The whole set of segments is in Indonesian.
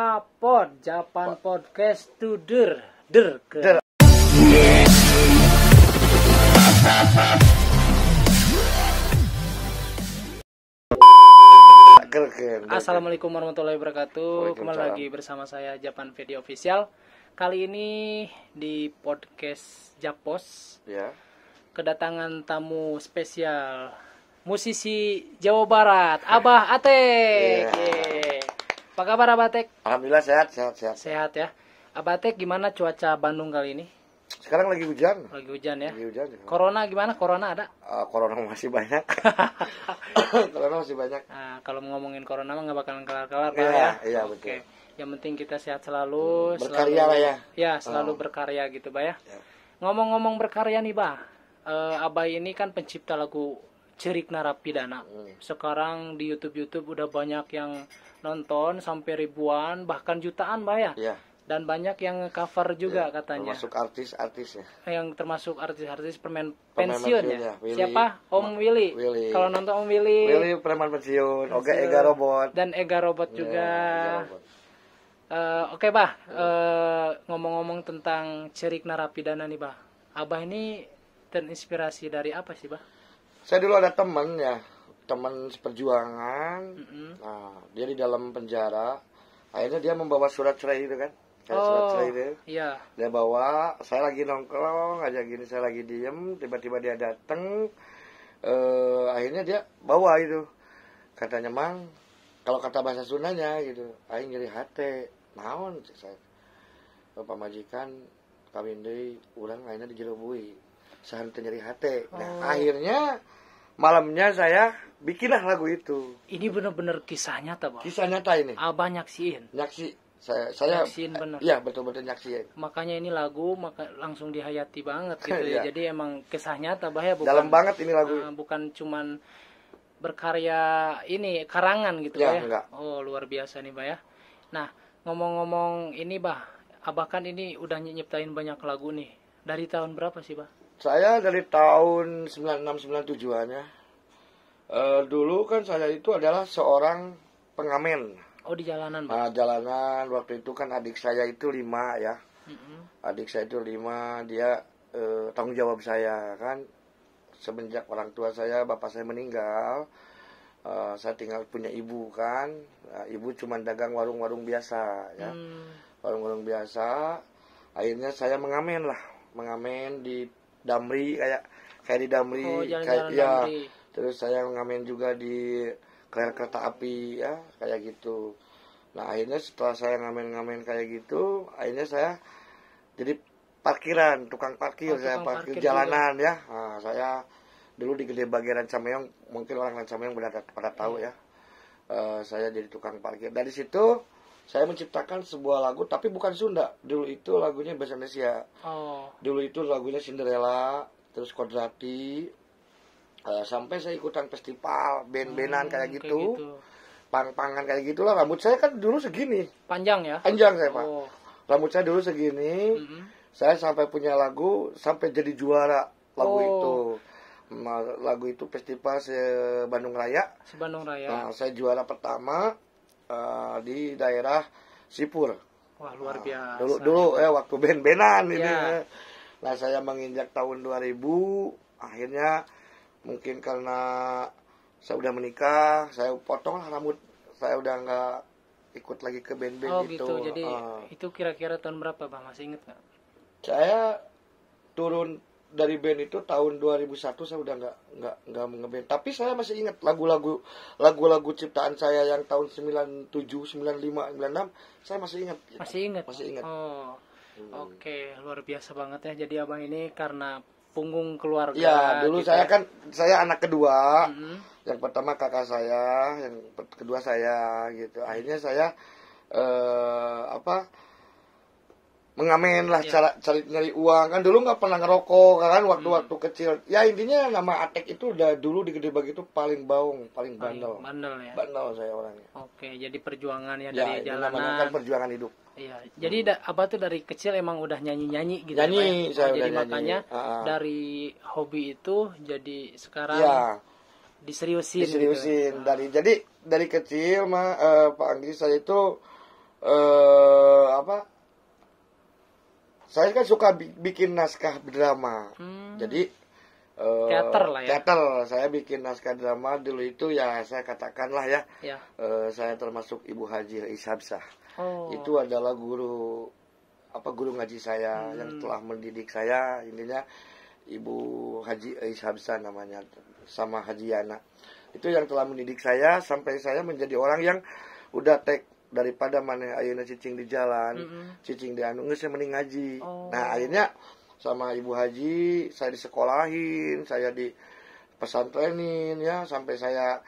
Pod, Japan Podcast to der, der, Assalamualaikum warahmatullahi wabarakatuh. Kembali lagi bersama saya Japan Video Official. Kali ini di podcast Japos. Ya. Kedatangan tamu spesial musisi Jawa Barat, Abah Ate. Yeah. Yeah. Apa kabar Abatek? Alhamdulillah sehat, sehat, sehat. Sehat ya. Abatek gimana cuaca Bandung kali ini? Sekarang lagi hujan. Lagi hujan ya. Lagi hujan. Ya. Corona gimana? Corona ada? Uh, corona masih banyak. corona masih banyak. Nah, kalau ngomongin corona mah nggak bakalan kelar-kelar ya. ya. Iya, betul. Oke. Yang penting kita sehat selalu. Hmm, berkarya selalu, lah ya. Ya, selalu oh. berkarya gitu, Bah ya. ya. Ngomong-ngomong berkarya nih, Bah. Eh, uh, Abah ini kan pencipta lagu cerik narapidana. Hmm. Sekarang di YouTube-YouTube udah banyak yang nonton sampai ribuan bahkan jutaan, Mbak ya. Yeah. Dan banyak yang cover juga yeah. katanya. Termasuk artis-artis ya. Yang termasuk artis-artis permen, pensiun, ya. Willy. Siapa? Om Willy. Willy. Kalau nonton Om Willy. Willy preman pensiun, Oke Ega Robot. Dan Ega Robot iya, juga. Yeah, eh, Uh, Oke, okay, Bah. ngomong ngomong-ngomong tentang cerik narapidana nih, Bah. Abah ini terinspirasi dari apa sih, Bah? saya dulu ada temen ya teman seperjuangan mm -hmm. nah dia di dalam penjara akhirnya dia membawa surat cerai itu kan kayak oh, surat cerai itu iya. dia bawa saya lagi nongkrong aja gini saya lagi diem tiba-tiba dia dateng uh, akhirnya dia bawa itu katanya mang kalau kata bahasa sunanya gitu aing jadi hati naon saya pamajikan kawin deui Ulang, akhirnya dijerobui sehari nyari nyeri hati nah oh. akhirnya malamnya saya bikinlah lagu itu. Ini benar-benar kisah nyata, Pak. Kisah nyata ini. Abah nyaksiin. Nyaksi saya saya nyaksiin benar. Iya, betul-betul nyaksiin. Makanya ini lagu maka langsung dihayati banget gitu ya. Iya. Jadi emang kisah nyata, Bah ya, bukan Dalam banget ini lagu. Uh, bukan cuman berkarya ini karangan gitu ya. ya? Oh, luar biasa nih, Bah ya. Nah, ngomong-ngomong ini, Bah, Abah kan ini udah nyiptain banyak lagu nih. Dari tahun berapa sih, Bah? saya dari tahun 9697-annya uh, eh, dulu kan saya itu adalah seorang pengamen. Oh di jalanan. Pak. Nah jalanan waktu itu kan adik saya itu lima ya. Mm-hmm. Adik saya itu lima dia uh, tanggung jawab saya kan semenjak orang tua saya bapak saya meninggal uh, saya tinggal punya ibu kan uh, ibu cuma dagang warung-warung biasa ya warung hmm. warung-warung biasa akhirnya saya mengamen lah mengamen di Damri kayak kayak di Damri oh, kayak ya, Damri. ya terus saya ngamen juga di kayak kereta api ya kayak gitu nah akhirnya setelah saya ngamen-ngamen kayak gitu akhirnya saya jadi parkiran tukang parkir oh, saya parkir, parkir jalanan juga. ya nah, saya dulu di Gede bagian Rancameong mungkin orang Rancameong pada pada tahu iya. ya uh, saya jadi tukang parkir dari situ saya menciptakan sebuah lagu tapi bukan Sunda dulu itu lagunya bahasa Indonesia oh. dulu itu lagunya Cinderella terus Kodrati uh, eh, sampai saya ikutan festival band benan hmm, kayak gitu, kayak gitu. pang-pangan kayak gitulah rambut saya kan dulu segini panjang ya panjang saya oh. pak rambut saya dulu segini mm -hmm. saya sampai punya lagu sampai jadi juara lagu oh. itu lagu itu festival se Bandung Raya se Bandung Raya nah, saya juara pertama Eh, di daerah Sipur. Wah luar nah, biasa. Nah, dulu dulu ya waktu ben-benan ya. ini. lah iya. Nah saya menginjak tahun 2000 akhirnya mungkin karena saya udah menikah saya potong lah rambut saya udah nggak ikut lagi ke band-band oh, gitu. gitu. Jadi uh, itu kira-kira tahun berapa bang masih inget nggak? Saya turun dari band itu tahun 2001 saya udah nggak nggak nggak ngeband tapi saya masih ingat lagu-lagu lagu-lagu ciptaan saya yang tahun 97 95 96 saya masih ingat masih ingat masih ingat oh hmm. oke okay. luar biasa banget ya jadi abang ini karena punggung keluarga ya dulu gitu saya kan saya anak kedua -hmm. yang pertama kakak saya yang kedua saya gitu akhirnya saya eh, apa mengamen lah yeah. cara cari nyari uang kan dulu nggak pernah ngerokok kan waktu-waktu hmm. kecil ya intinya nama Atek itu udah dulu di gede begitu paling baung paling bandel paling bandel ya bandel saya orangnya oke jadi perjuangan ya, ya dari jalanan kan perjuangan hidup iya hmm. jadi da, apa tuh dari kecil emang udah gitu ya, nyanyi nyanyi gitu nyanyi ya, saya oh, jadi makanya nyanyi. Ah, ah. dari hobi itu jadi sekarang ya. diseriusin gitu ya? diseriusin gitu. dari jadi dari kecil mah eh, Pak Anggi saya itu eh, apa saya kan suka bikin naskah drama hmm. jadi uh, teater eh, lah ya teater saya bikin naskah drama dulu itu ya saya katakanlah ya, ya. Eh, saya termasuk ibu Haji Isabsah oh. itu adalah guru apa guru ngaji saya hmm. yang telah mendidik saya intinya ibu Haji Isabsah namanya sama Haji Yana itu yang telah mendidik saya sampai saya menjadi orang yang udah take daripada mana ayeuna cicing di jalan mm -hmm. cicing di anu geus mending ngaji oh. nah akhirnya sama ibu haji saya disekolahin saya di pesantrenin ya sampai saya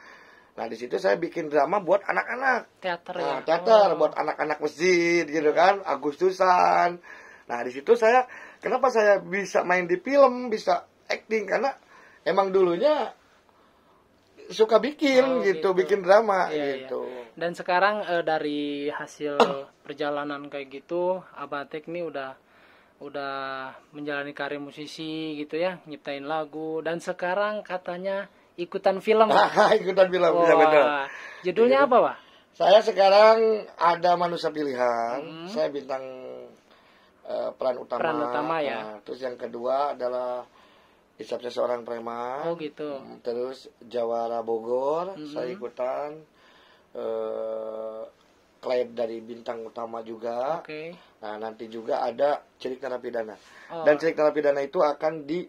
nah di situ saya bikin drama buat anak-anak teater nah, ya teater oh. buat anak-anak masjid gitu kan Agustusan nah di situ saya kenapa saya bisa main di film bisa acting karena emang dulunya suka bikin oh, gitu, gitu, bikin drama iya, iya. gitu. Iya. Dan sekarang e, dari hasil perjalanan kayak gitu, Abatek nih udah udah menjalani karir musisi gitu ya, nyiptain lagu dan sekarang katanya ikutan film. ikutan film, iya, Wah, ya Judulnya iya. apa, Pak? Saya sekarang ada manusia pilihan, hmm. saya bintang uh, peran utama. Peran utama ya. Nah, terus yang kedua adalah isapnya seorang preman. Oh gitu. Hmm, terus Jawara Bogor, mm-hmm. saya ikutan. Uh, klaim dari bintang utama juga. Okay. Nah, nanti juga ada cerik narapidana. Oh. Dan cerik narapidana itu akan di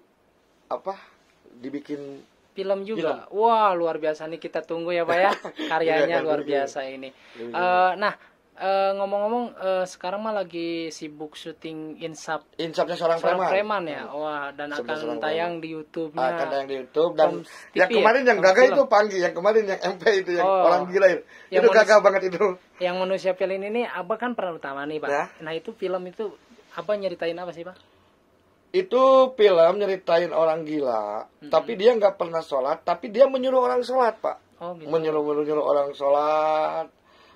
apa? dibikin film juga. Film. Wah, luar biasa nih kita tunggu ya, Pak ya. Iya, Karyanya luar biasa ini. Uh, nah, Eh, ngomong-ngomong uh, sekarang mah lagi sibuk syuting insap insapnya seorang, seorang preman. preman ya hmm. wah dan Sebelum akan tayang preman. di YouTube akan tayang di YouTube dan TV, yang ya? kemarin ya? yang gagal itu panggil yang kemarin yang MP itu yang oh. orang gila itu yang itu gagal banget itu yang manusia film ini apa kan peran utama nih pak ya? nah itu film itu apa nyeritain apa sih pak itu film nyeritain orang gila -hmm. tapi dia nggak pernah sholat tapi dia menyuruh orang sholat pak oh, gitu. menyuruh menyuruh orang sholat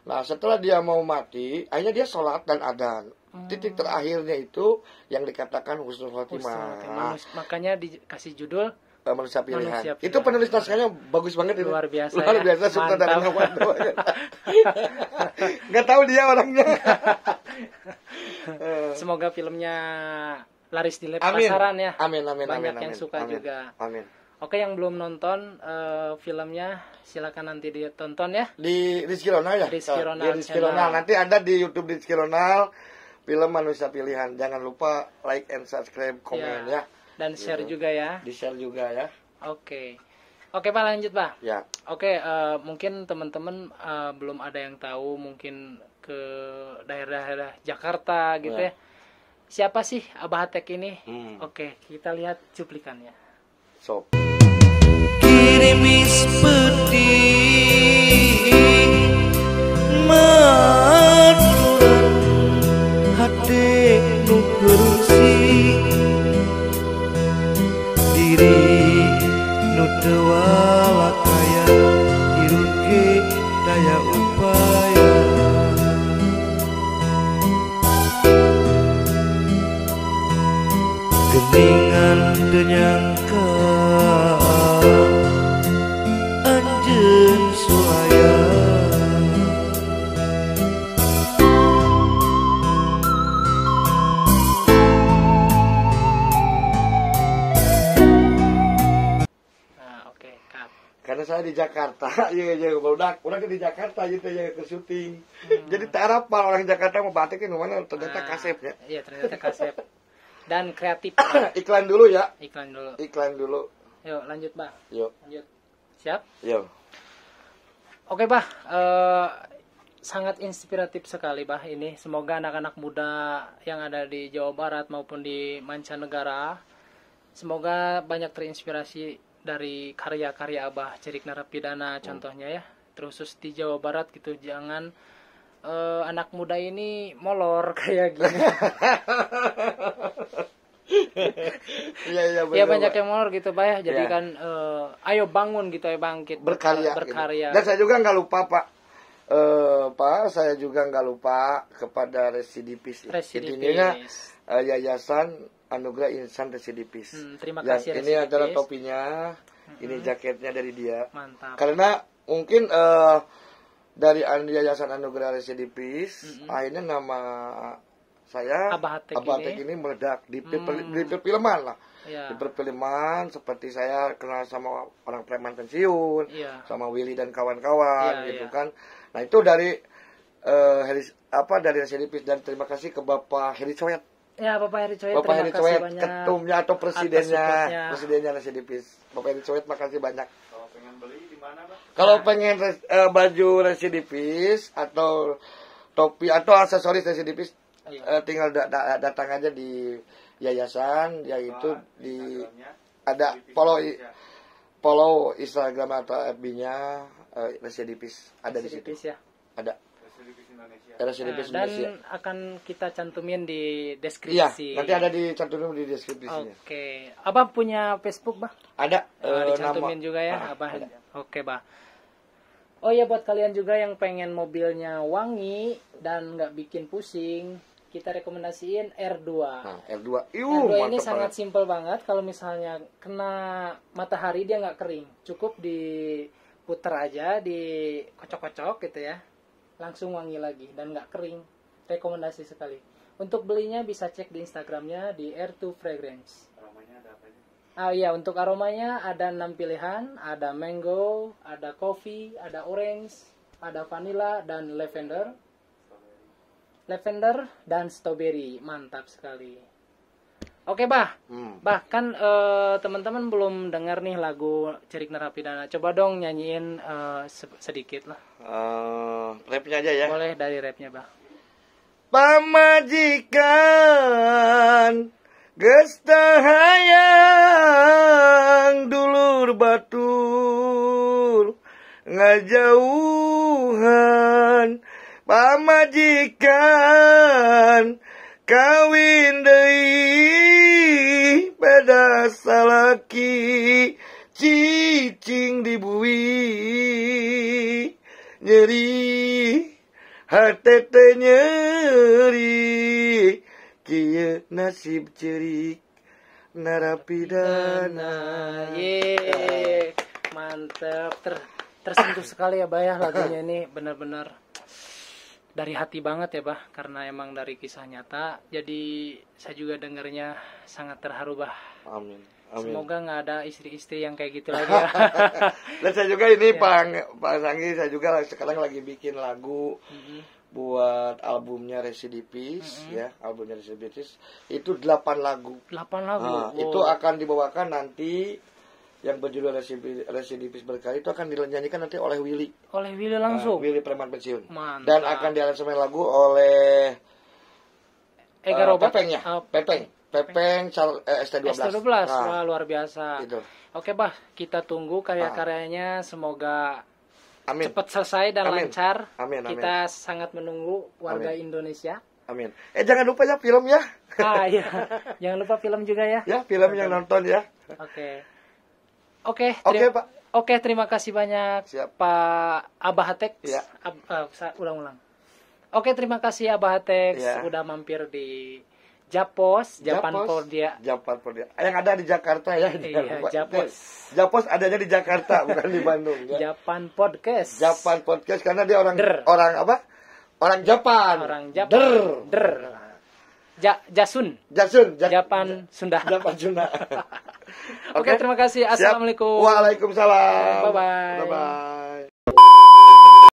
Nah setelah dia mau mati, akhirnya dia sholat dan adan. Hmm. Titik terakhirnya itu yang dikatakan husnul khotimah. Nah, makanya dikasih judul eh, manusia pilihan. Manusia pilihan. Itu penulis naskahnya bagus banget luar itu. Biasa, luar ya. biasa. Ya? Luar biasa Nggak tahu dia orangnya. Eh. Semoga filmnya laris di pasaran ya. Amin amin Banyak amin. yang amin, suka amin, juga. Amin. Oke yang belum nonton uh, filmnya silakan nanti ditonton ya di Rizky Ronal ya Rizky Ronald, di Rizky Ronal. nanti ada di YouTube Rizky Ronal film manusia pilihan jangan lupa like and subscribe komen ya, ya. dan gitu. share juga ya di share juga ya oke oke pak lanjut pak ya oke uh, mungkin teman-teman uh, belum ada yang tahu mungkin ke daerah-daerah Jakarta gitu ya, ya. siapa sih Abah Hatek ini hmm. oke kita lihat cuplikannya so mà บ saya di Jakarta ya ya udah orang di Jakarta gitu ya ke syuting hmm. jadi tak orang Jakarta mau batik mana ternyata ah, kasep ya iya ternyata kasep dan kreatif iklan dulu ya iklan dulu iklan dulu yuk lanjut Pak. yuk lanjut siap yuk oke bah eh, uh, sangat inspiratif sekali bah ini semoga anak-anak muda yang ada di Jawa Barat maupun di mancanegara semoga banyak terinspirasi dari karya-karya Abah Cerik narapidana hmm. contohnya ya terus di Jawa Barat gitu jangan uh, anak muda ini molor kayak gini Iya iya Ya banyak yang molor gitu Pak ya. Jadi ya. kan uh, ayo bangun gitu ya bangkit berkarya. Gitu. Berkarya. Gitu. Dan saya juga nggak lupa Pak Uh, Pak, saya juga nggak lupa kepada residivis, residivis. intinya uh, yayasan anugerah insan residivis. Hmm, terima kasih. Dan ini adalah topinya, hmm. ini jaketnya dari dia. Mantap. Karena mungkin uh, dari Yayasan Anugerah residivis, hmm. akhirnya nama saya Abah Hatek, ini. ini meledak di, hmm. di perfilman lah. Ya. Di perfilman seperti saya kenal sama orang preman pensiun, ya. sama Willy dan kawan-kawan ya, gitu ya. kan. Nah, itu dari uh, eh, Heris, apa dari Residivis dan terima kasih ke Bapak Heri Coyet Ya Bapak Heri Coyet. Bapak Heri Coyet, ketumnya atau presidennya, presidennya nasi Dipis. Bapak Heri Coyet makasih banyak. Kalau pengen beli di mana, Pak? Kalau pengen uh, baju Residivis atau topi atau aksesoris Residivis, iya. Eh, tinggal datang aja di yayasan yaitu Bahan, di ada polo follow follow Instagram atau FB-nya uh, eh, dipis ada di situ. Ya. Ada. Indonesia. nah, Indonesia. Dan akan kita cantumin di iya, deskripsi. Iya, nanti ada di cantumin di deskripsinya. Oke. Okay. Abah punya Facebook, Bah? Ada. Nah, uh, dicantumin nama. juga ya, ah, Abah. Oke, okay, Bah. Oh ya buat kalian juga yang pengen mobilnya wangi dan nggak bikin pusing, kita rekomendasiin R2. Nah, R2. Iuh, R2 ini sangat simple banget. Kalau misalnya kena matahari dia nggak kering, cukup diputer aja, dikocok-kocok gitu ya langsung wangi lagi dan nggak kering. Rekomendasi sekali. Untuk belinya bisa cek di Instagramnya di air 2 Fragrance. Aromanya ada apa aja? Ah iya, untuk aromanya ada 6 pilihan, ada mango, ada coffee, ada orange, ada vanilla dan lavender. Lavender dan strawberry, mantap sekali. Oke, Bah. Hmm. Bah, kan uh, teman-teman belum dengar nih lagu Cerik Narapidana. Coba dong nyanyiin uh, sedikit lah uh, rapnya aja ya boleh dari rapnya bang pamajikan hayang dulur batur ngajauhan pamajikan kawin deui beda salaki cicing dibui nyeri hati nyeri kia nasib cerik narapidana Yeay, mantap Ter, tersentuh sekali ya bayah ya, lagunya ini benar-benar dari hati banget ya bah karena emang dari kisah nyata jadi saya juga dengarnya sangat terharu bah amin Amin. Semoga nggak ada istri-istri yang kayak gitu lagi. Ya. Dan saya juga ini ya. Pak Pak Sanggi saya juga sekarang lagi bikin lagu mm -hmm. buat albumnya Residivis mm -hmm. ya, albumnya Residivis itu delapan lagu. Delapan lagu. Nah, wow. Itu akan dibawakan nanti yang berjudul Residivis Berkali itu akan dinyanyikan nanti oleh Willy. Oleh Willy nah, langsung. Nah, Willy preman pensiun. Dan akan diaransemen lagu oleh Ega uh, Robert. Pepeng ya. Uh, Pepeng. Pepeng Cal eh, ST12. ST12 nah. wah luar biasa. Itu. Oke, Bah, kita tunggu karya-karyanya ah. semoga Amin. cepat selesai dan amin. lancar. Amin, amin. Kita sangat menunggu warga amin. Indonesia. Amin. Eh jangan lupa ya film ya. Ah iya. jangan lupa film juga ya. Ya, film yang nonton ya. Oke. Oke. Oke, Pak. Oke, terima kasih banyak Siap. Pak Abahatek. Ya. Ab, uh, ulang-ulang. Oke, terima kasih Abahatek ya. udah mampir di Japos, Japan Pordia. Japan Pordia. Yang ada di Jakarta ya. Iya, Jakarta. Japos. Japos adanya di Jakarta, bukan di Bandung. Ya. Japan Podcast. Japan Podcast karena dia orang der. orang apa? Orang Jepang. Orang Jepang. Der. der. Ja, Jasun. Jasun. Ja, Japan Sunda. Japan Sunda. Oke, okay, terima kasih. Assalamualaikum. Siap. Waalaikumsalam. Bye bye. Bye bye.